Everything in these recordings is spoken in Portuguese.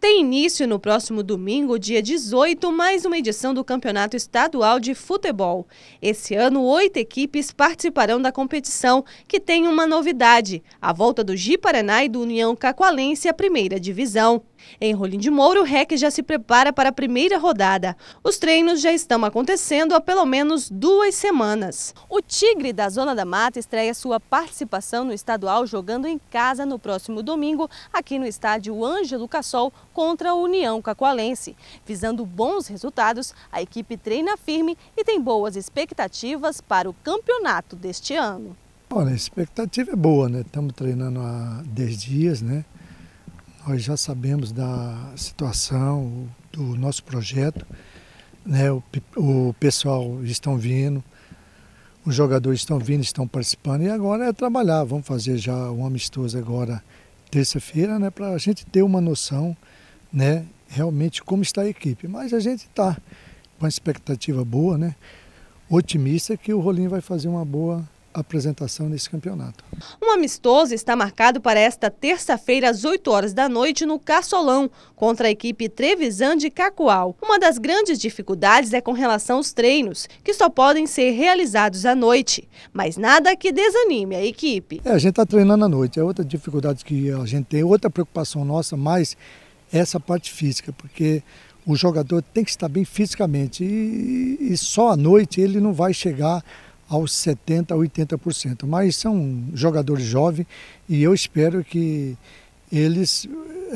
Tem início no próximo domingo, dia 18, mais uma edição do Campeonato Estadual de Futebol. Esse ano, oito equipes participarão da competição, que tem uma novidade: a volta do Ji Paraná e do União Cacoalense à primeira divisão. Em Rolim de Moura, o REC já se prepara para a primeira rodada. Os treinos já estão acontecendo há pelo menos duas semanas. O Tigre da Zona da Mata estreia sua participação no estadual jogando em casa no próximo domingo, aqui no estádio Ângelo Cassol, contra a União Cacoalense. Visando bons resultados, a equipe treina firme e tem boas expectativas para o campeonato deste ano. Olha, a expectativa é boa, né? Estamos treinando há 10 dias, né? Nós já sabemos da situação do nosso projeto, né? o, o pessoal estão vindo, os jogadores estão vindo, estão participando e agora é trabalhar. Vamos fazer já um amistoso agora terça-feira, né, para a gente ter uma noção, né, realmente como está a equipe. Mas a gente está com uma expectativa boa, né, otimista que o Rolim vai fazer uma boa apresentação nesse campeonato. Um amistoso está marcado para esta terça-feira às 8 horas da noite no Caçolão, contra a equipe Trevisan de Cacoal. Uma das grandes dificuldades é com relação aos treinos, que só podem ser realizados à noite, mas nada que desanime a equipe. É, a gente está treinando à noite, é outra dificuldade que a gente tem, outra preocupação nossa, mais essa parte física, porque o jogador tem que estar bem fisicamente e, e só à noite ele não vai chegar aos 70%, 80%. Mas são jogadores jovens e eu espero que eles,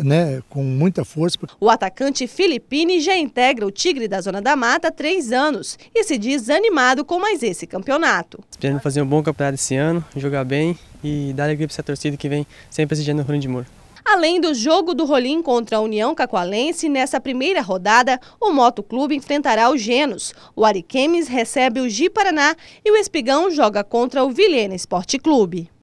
né, com muita força. O atacante Filipini já integra o Tigre da Zona da Mata há três anos e se diz animado com mais esse campeonato. Esperando fazer um bom campeonato esse ano, jogar bem e dar alegria para essa torcida que vem sempre exigindo o Rio de Muro. Além do jogo do Rolim contra a União Cacoalense, nessa primeira rodada, o Moto Clube enfrentará o Genos, o Ariquemes recebe o Ji Paraná e o Espigão joga contra o Vilhena Esporte Clube.